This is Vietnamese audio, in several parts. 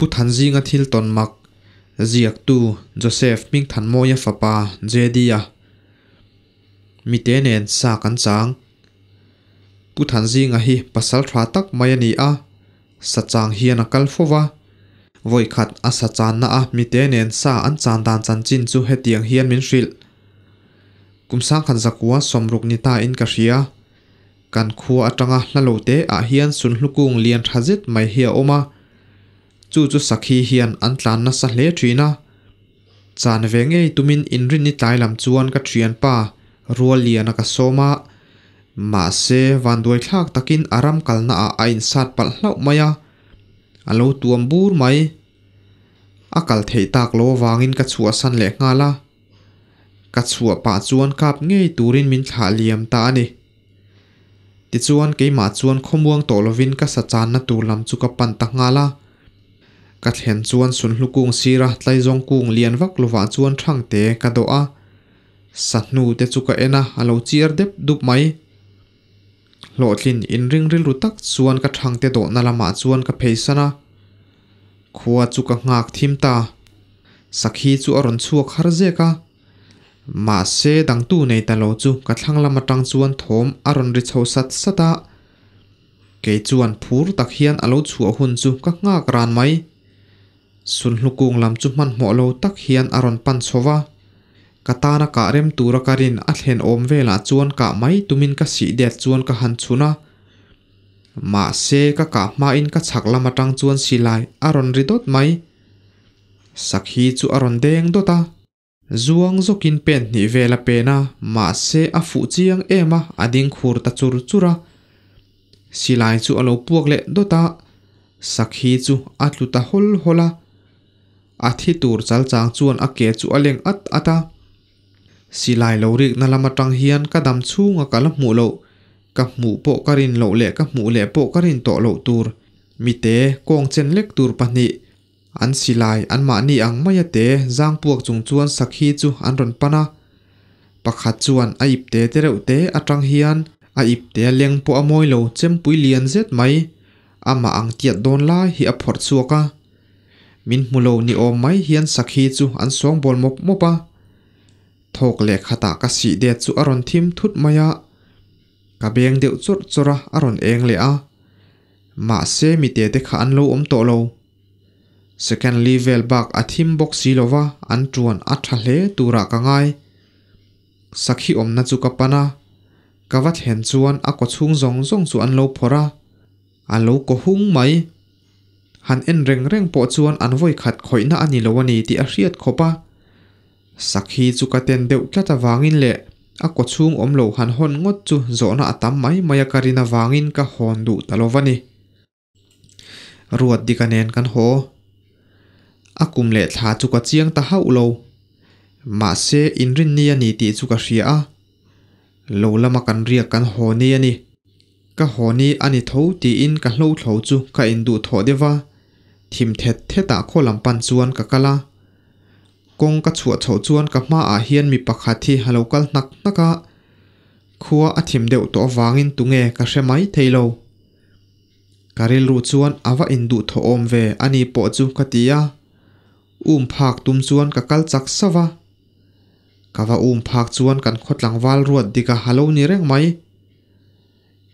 puthanji nga thil tonmak ziak tu joseph ming thanmoya fapa jedia mite nen sa kan chang puthanji nga hi pasal thra tak mai ani a sa sachang hian a kal fowa voi khat a sachan na a mi mite nen sa an chan dan chan chin chu hetiang hian min hril kumsa khan zakwa somruk ni ta in ka hria kan khu atanga hlalo te a hian sunhlukung lian thajet mai hi a oma chu chu sakhi hian an tlan na sa hle thina chan ve nge tumin inrin ni tlai lam chuan ka thian pa rual lian ka soma ma se van duai thlak takin aram kalna a ain sat pal hlau maya alo tuam bur mai akal thei tak lo wangin ka chua san le ngala ka chua pa chuan kap nge turin min thla liam ta ani ti chuan ke ma chuan khomuang tolovin ka sa chan na tur lam chu ka pan ta ngala cung ka thlen chuan sunhlukung sira tlaizongkung lian vak lova chuan thang te ka do a sahnu te chu ka ena alo à chiar er dep máy mai lawtlin in ring ril trăng tế độ nà te dawh na lama chuan ka pheisana khoa chu ka ngạc thím ta sakhi chu aron chuak har zeka ma se dang tu nei ta lo chu ka thlang lama tang chuan thom aron à ri chho sat sata ke à chuan phur tak hian alo chu hun chu ka ngạc ran máy sun hlukung lam chu man hmuh lo tak hian aron pan chhowa katana ka rem tura karin a thlen om vela chuan ka mai tumin ka si det chuan ka han chuna ma se ka ka ma in ka chak lama tang chuan silai aron rawn ri dot mai sakhi chu aron rawn do ta zuang zokin pen ni vela pena ma se a fu chiang ema ading khur ta chur chura silai chu alo puak le do ta sakhi chu atluta hol hola athi tur chal chang chuan a ke chu aleng at ata silai lo rik na lama tang hian ka dam chunga kala mu lo ka mu po karin lo le ka mu le po karin to lo tur mi te kong chen lek tur pahni an silai an ma ni ang maya te zang puak chung chuan sakhi chu an ron pana pakhat chuan a ip te te reuh te atang hian a ip te leng po amoi lo chem pui lian zet mai ama ang tiat don lai hi a phor chuaka min mulo ni om mai hian sakhi chu an suang bol mop mopa thok le khata ka si de chu aron thim thut maya ka beng deuh chor chora aron eng le a ma se mi te te kha an lo om to lo second level bak athim box si lova an tuan atha hle tura ka ngai sakhi om na chu ka pana ka wat hen chuan a ko chung zong zong chu an lo phora a lo ko hung mai หันเอ็นเร่งเร่งปอจวนอันวยขัดข่อยน่าอันนี้ลวันนีที่อาเียดขบะสักฮีจุกเตนเดวแค่ะวางินเละอากดชุงอมโลหันหอนงดจุโจนาตามไม่มายการินาวางินกบหอนดูตลอวันนี้รวดดีกันเองกันโหอากุมเละทาจุกเจียงตาเฮาโลมาเซอินรินเนียนี่ีีจุกเสียโลละมากันเรียกกันโหเนียนี่ ka honi ani tho ti in ka hlo t h จ c ก u ka in du tho dewa ทิมเท็ดเทตาโคลำปันจวนกะกะละกงกะฉวดเฉาจวนกับมาอาเฮียนมีปะคาที่ฮัลโลกันนักนักะขัวอาทิมเดวตัววางินตุงเงกะเชมัยเทโลการิลูจวนอาวะอินดูทอมเวอันนี้ปอจุกติยาอุ้มผากตุมจวนกะกัลจักสวะกะว่าอุ้มผากจวนกันขดหลังวาลรวดดิกะฮัลโลนี่เร่งไหม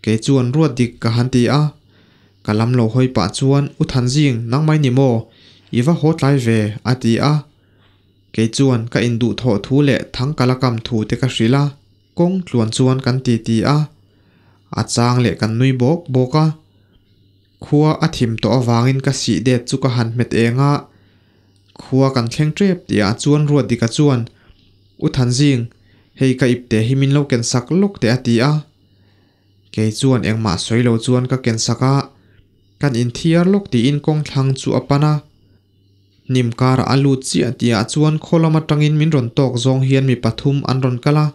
เกจวนรวดดิกะฮันติอา cả lâm lo hoi pa chuan u than jing nang mai ni mo iwa hot lai ve ati a ke chuan cả in du tho thu le thang kala kam thu te ka hrila kong tluan chuan kan ti ti a achang le kan nui bok boka khua a thim to awangin ka si det chu ka han met enga khua kan thleng trep ti a chuan ruột di ka chuan u than jing hei ka ip te himin lo ken sak lok te ati a ke chuan engma soilo chuan ka sắc à kan in thiar lok tiin kawng thlang chu a pana nim kar a lu chi atia chuan kholam atangin min ron tok zong hian mi pathum an ron kala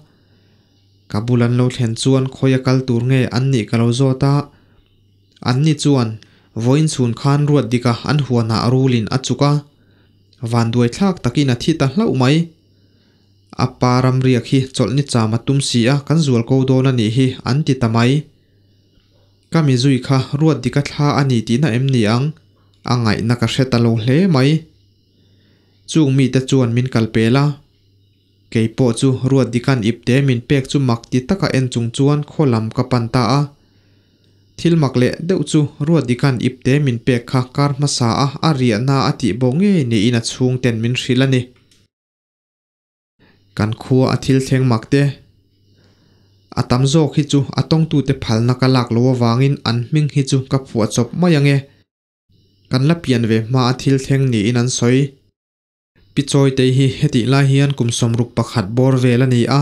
kabulan lo thlen chuan khoya kal tur nge an ni kalo zota an ni chuan voin chhun khan ruat dika an huana arulin achuka van duai thlak takina thi ta hlau mai a param riak hi cholni chama tumsi a kan zual ko dona ni hi an ti tamai kami zui kha ruat di ka thla ani ti na em ni ang angai na ka hreta lo hle mai chung mi te chuan min kalpela keipo chu ruat di kan ip te min pek chu mak ti taka en chung chuan kholam ka panta a thil mak le deuh chu ruat di kan ip te min pek kha kar ma sa a aria na ati bonge ni ina chung ten min hrilani kan khua athil thleng mak te อาตามโจกฮิจูอาต้องตูเตพัลนักลักลัววางอินอันมิงฮิจูกับหัวจบไม่ยังเงกันลับยนเวมาทิลเทงนี่อินันซอยปิจอยเตหีเฮติลาฮิอันกุมสมรุปประคัดบอร์เวลันีอา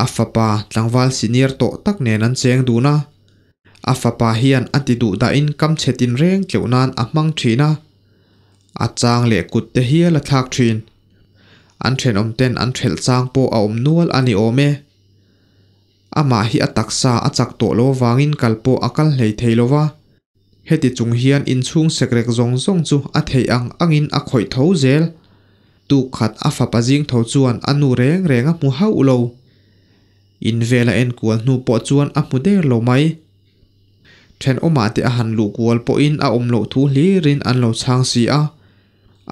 อาฟาปาทังวัลสินีร์โตตักเนนันเซงดูนะอาฟาปาฮิอันอันติดดูดาอินกำเชตินเร่งเกี่ยวนานอามังทีนะอาจางเลกุดเตหีละทักทีนอันเทนอมเตนอันเทลจางโปอาอมนวลอันิโอเม ama hi a taksa a chak tawh lo wangin kalpo a kal hlei thei lova heti chung hian inchhung sekrek zawng zawng chu a thei ang angin a khoi tho zel tu khat a fapa jing tho chuan anu reng reng a mu hau lo in vela en kual hnu po chuan a mu der lo mai then oma te a han lu kual po in a om lo thu hli rin an lo chang si a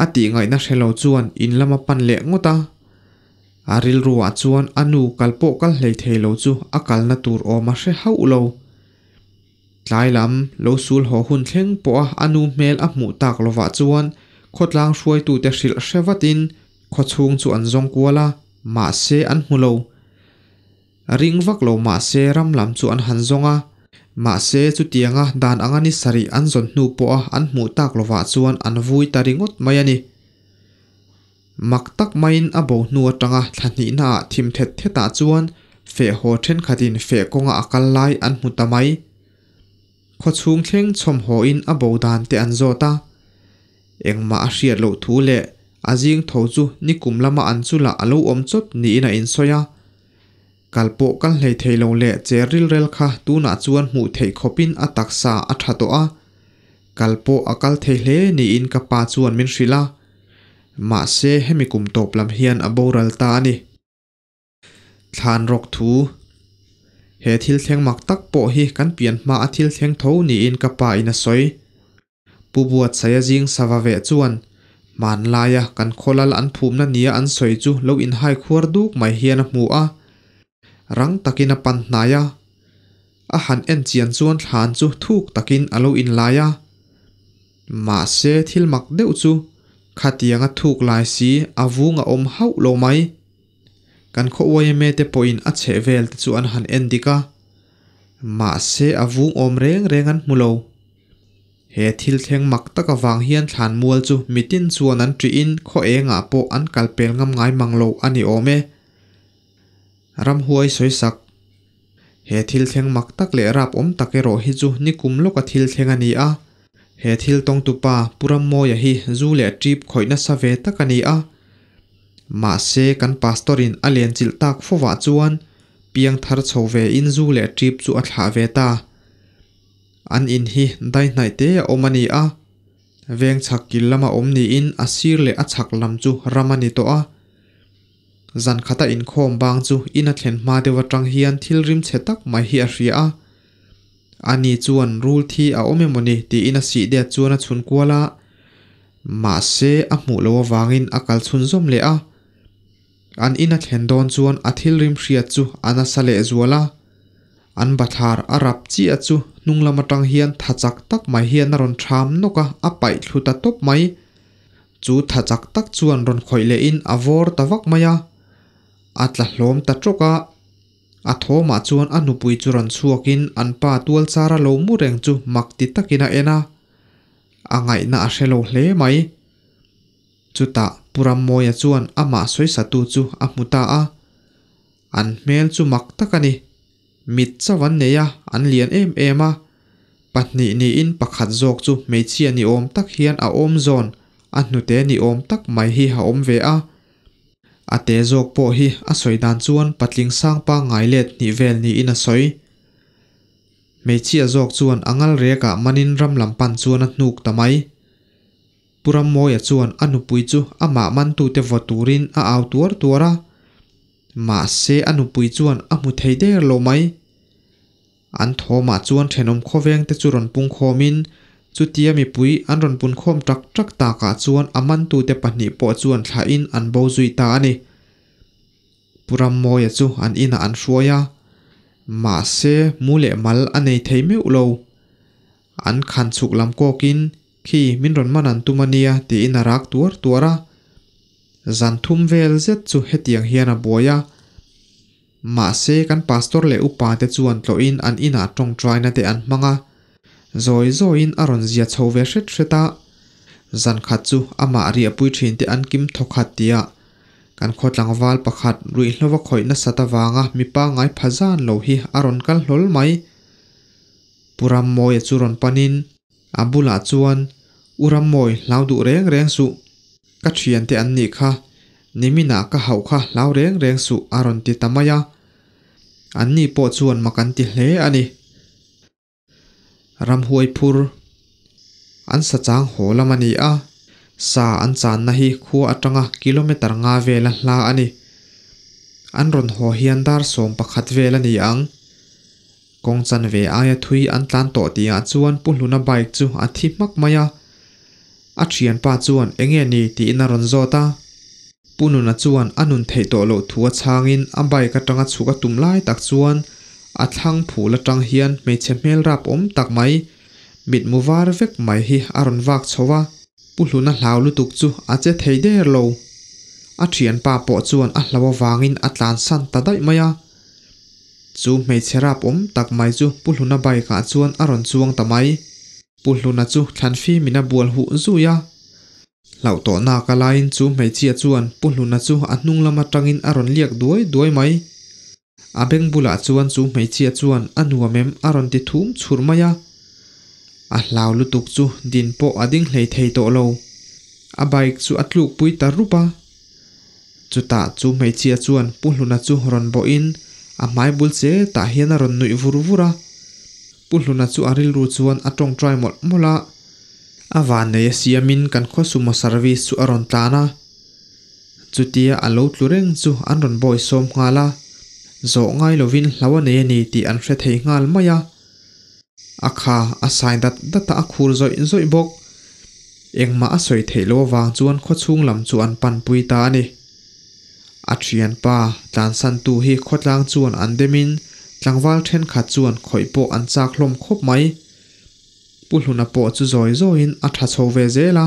ati ngai na hrelo chuan in lama pan le ngota aril ruwa chuan anu kalpo kal hlei thei lo chu a kalna tur awma hre hauh lo tlailam lo sul ho hun thleng pawh a anu hmel a hmuh tak lova chuan khawtlang hruai tu te hrilh hrevatin khawchhung chu an zawng kuala ma se an hmu lo ring vak lo ma se ram lam chu an han zonga ma se chu tianga dan angani sari an zon nu pawh an mu tak lova chuan an vui taringot mai ani mặc mak tak main a bo nu atanga thani na thim thet theta chuan fe ho then khatin fe konga akal lai an mutamai kho chung thleng chom ho in a bo dan te an zota engma a hriat lo thu le azing tho chu ni kum lama an chu la alo om chop ni na in soya kalpo kal hlei thei lo le cheril rel kha tu na chuan mu thei khopin a taksa a tha to a kalpo akal thei hle ni in ka pa chuan min hrila mà se hemi cùng top làm hiền abo ral ta ni than rok thu he thil theng mak tắc po hi kan pian ma thil theng tho ni in kapa in a soi pu buat saya jing sawa màn lai man laia kan kholal an phum na nia an soi chu lo in hai khuar duk mai hiền a mu a rang takin a pan naya a han en chian chuan than chu thuk takin alo in laia ma se thil mak deuh chu ข้ายตีงถูกลายสีอาวุงอมเฮาโลไหมกันขวัยเมตตปอินอัจเฉเวลตจวนหันเอนดิกามาเสอาวุงอมเรงเรงันมุโลเฮทิลเทงมักตะกวางเฮียนฐานมวลจูมิตินส่วนนั้นจีอินข้อเองอ่ะโปอันกัลเปลงง่ายมังโลอันนี้โอเมรำหวยสวยสักเฮทิลเทงมักตักเลรับอมตะกเกโรฮิจูนิคุมโลกทิลเทงอันนี้อ่ะ he thil tong tupa puram moya hi zu le trip ta save ni a ma se kan pastorin Alien chil tak fowa chuan piang thar chhove in zu le trip chu a thla ve ta an in hi dai nai te a omani a veng chhak kil lama ni in asir le a chhak lam chu ramani to a zan khata in khom bang chu in a thlen ma dewa tang hian thil rim che tak mai hi a hria a ani chuan rul thi a awm emawni ti in a sih det chuan a chhun kuala ma se a hmuh lo awangin a kal chhun zom le a an ina a thlen dawn chuan a thil rim hriat chu an a sa leh zuala an bathar a rap chi a chu hnung lam atang hian thachak tak mai hian a rawn tham noka a paih thluta top mai chu thachak tak chuan rawn khoi le in a vor tawak maya a tla hlawm ta troka a thawmah chuan a nupui chu ran chhuakin an pa tual chara lo mu reng chu makti takin a ena a na a hre lo hle mai chuta puram mawiya chuan amah sawisatu chu a hmuta a an hmel chu mak tak ani mit chavan neia an lian em em a pahnih niin pakhat zawk chu hmeichhia ni awm tak hian a awm zawn a hnute ni awm tak mai hi ha awm ve a a te zawk pawh hi a sawidan chuan patling sangpa ngai let nih vel niin a sawi hmeichhia zawk chuan a ngal rekah manin ram lampan chuan a hnuk tamai puram mawi a chuan a nupui chu amah mantu te vawturin a au tuar tuar a mah se a nupui chuan a hmu thei der lo mai an thawmah chuan thenom khawveng te chu rawn pung khawmin chutia mipui an rawn pun khawm tak tak taka chuan aman tu te pahnih pawh chuan thlain an bo zui ta ani puram mawi chu an ina an hruaya ma se mu le mal a nei thei meuh an khan chuk lam kin khi min rawn man an tumania ti ina a rak tuar tuara zan thum vel zet chu hetiang hian a buaya ma se kan pastor le upa te chuan tlaw in an ina tong trai na te an hmanga zoi zoin a aron zia chho ve hret hret a zan khat chu ama ri apui thin te an kim thokhat tia kan khotlang wal pakhat rui hlowa khoina satawanga mipa ngai phazan lo hi aron kal hlol mai puram moi churon panin abula chuan uram moi laudu reng reng su ka thian te an ni kha nimina ka hau kha lau reng reng su aron ti tamaya an ni po chuan makan ti hle ani ramhuaipur an sa chang haw lam ani a sa an chan na hi khu atanga kilometer nga vel la hla ani an ron ho hian dar som pakhat vel ani ang kong chan ve aya thui an tlan to ti a chuan puluna bike chu a thi mak maya a thian pa chuan enge ni ti in a ron zota pununa chuan anun thei to lo thua changin a bike atanga chuka tum lai tak chuan a thlang phul atang hian hmeichhe hmel rap awm tak mai mit mu var vek mai hi a rawn vak chhowa puhluna hlau lutuk chu a che thei der lo a thian pa pawh chuan a hlo awangin a tlan san ta daih mai a chu hmeichhe rap om tak mai chu puhluna bike ah chuan a rawn chuang ta mai puhluna chu thlanfi mina bual hu ya. lau to tawh naka lain chu hmeichhia chuan puhluna chu a hnung lama tangin a rawn liak duai duai mai abeng beng bula chuan chu chia chuan a mem em a rawn ti thum chhur mai a a hlau lutuk chu din pawh a ding hlei thei tawh lo a bike chu a tluk pui tar rupa chuta chu hmeichhia chuan puhluna chu rawn bo in a hmai bul che tah hian a nui vur vura puhluna chu aril ru chuan a tawng trai mol mola a van nei siamin kan kho sumo service chu a rawn tlana chutia a lo tlureng chu an rawn boi sawm hnga zo ngai lovin lawane ni ti an hre thei ngal maya akha asai dat data akhur zoi zoi bok engma asoi thei lo wang chuan kho chung lam chu an pan pui ta ni a pa tlan san tu hi khotlang chuan an demin tlangwal then kha chuan khoipo an chak hlom khop mai pulhuna po chu zoi zoin a tha chhove zela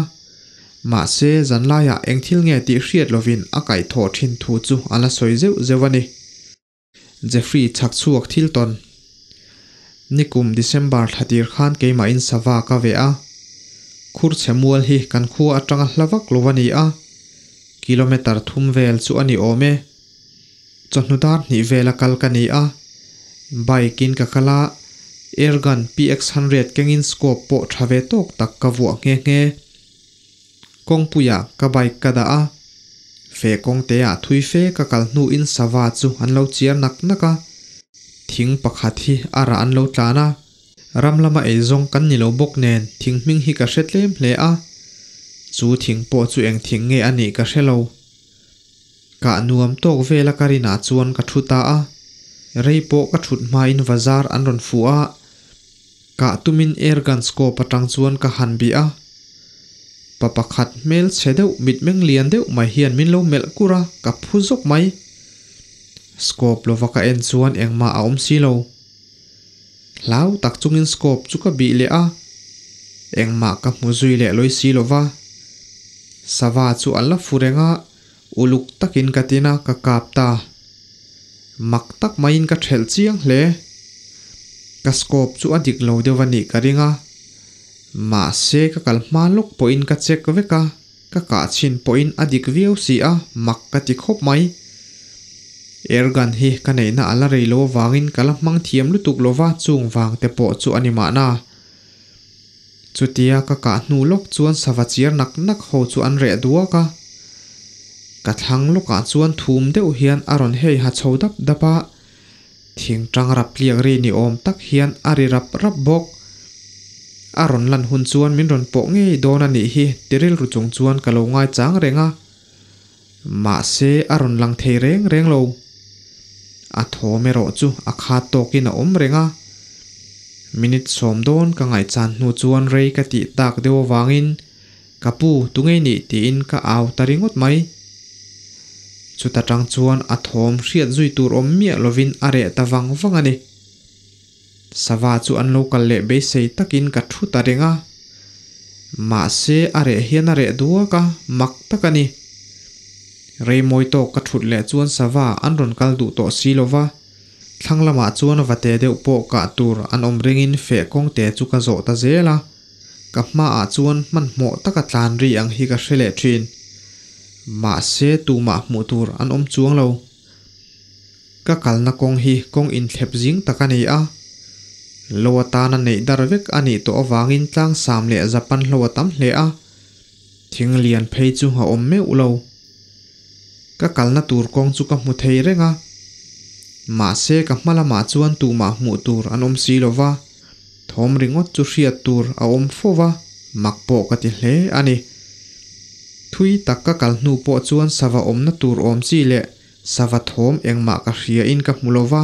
ma se zanlaya engthil nge ti hriat lovin a kai tho thin thu chu ala soi zeu zewani Jeffrey chak chuak thil ton nikum December thatir khan keima in sawa ka ve a khur chemual hi kan khu atanga hlawak lovani a kilometer thum vel chu ani ome chonudar ni vela kal kani a bike in ka kala airgun px100 kengin scope po thave tok tak ka vuak nge nge kongpuya ka bike kada a fe công te a ah, thui fe ka kal hnu in sawa chu an chia lo chiar nak naka thing pakhat hi ra an lo tlana ram lama ei zong kan ni lo bok nen thing hming hi ka hret tlem hle a chu thing po chu eng thing nge ani ka hrelo ka nuam tok vela karina chuan ta thuta Rây reipo ka thut mai in bazar an ron fu a ka tumin air gun scope atang chuan ka han bi a pa pakhat mel che deuh mit meng lian deuh mai hian min lo melh kura ka phu zok mai scope lovaka en chuan engma a awm si lo hlau tak chungin scope chu ka bi le a engma ka hmu zui le loi si lova sava chu alla furenga uluk takin katina ka kapta mak tak mai in ka thel chiang hle ka scope chu adik lo deuh ani ka ringa mà xe các cái ma lúc po in các check với cả các cả chin po in adik view si a mặc cái tik khop mai ergan hi cái này na ala rei lo wangin kala mang thiam lu tuk lova chung wang te po chu anima na tia ka ka hnu lok chuan savachiar nak nak ho chu an re dua ka ka thlang luka chuan thum deuh hian aron hei ha chodap dapa thing tang rap liang ri ni om tak hian ari rap rap bok a ron lan hun chuan min ron pawh nge dawn anih hi tiril ru chung chuan ka lo ngai chang renga ma se a ron lang thei reng reng lo a thawme rawh chu a kha tawkin a awm renga minute som don ka ngai chan hnu chuan rei ka tih tak deo wangin kapu tungei nih tiin ka au taringot mai chuta tang chuan a thawm hriat zui tur awm mia lovin a reh ta vang vang ani à sava chu an lo kal leh be sei takin ka thu ta renga ma se are hian are duwa ka mak takani remoi to ka thut le chuan sava an ron kal du to silova thlang lama chuan vate deuh pawh ka tur an om ringin fe kong te chu ka zawh ta zela ka ma ah chuan man hmawh taka tlan ri ang hi ka hrele thin ma se tu ma hmuh tur an om chuang lo ka kalna kong hi kong in thlep zing taka ni à? lawatan a neih dar vek a nih tawh avangin tlang sam leh zapan hlo a tam hle a thing lian phei chu ha awm meuh lo ka kalna tur kawng chu ka hmu thei renga mahse ka hmalamah chuan tumah mu tur an awm si lova thawm ringot chu hriat tur a awm fova mak pawh ka ti hle ani thui tak ka kal hnu pawh chuan sava awmna tur om chi leh sava thawm engmah ka hria in ka hmu lova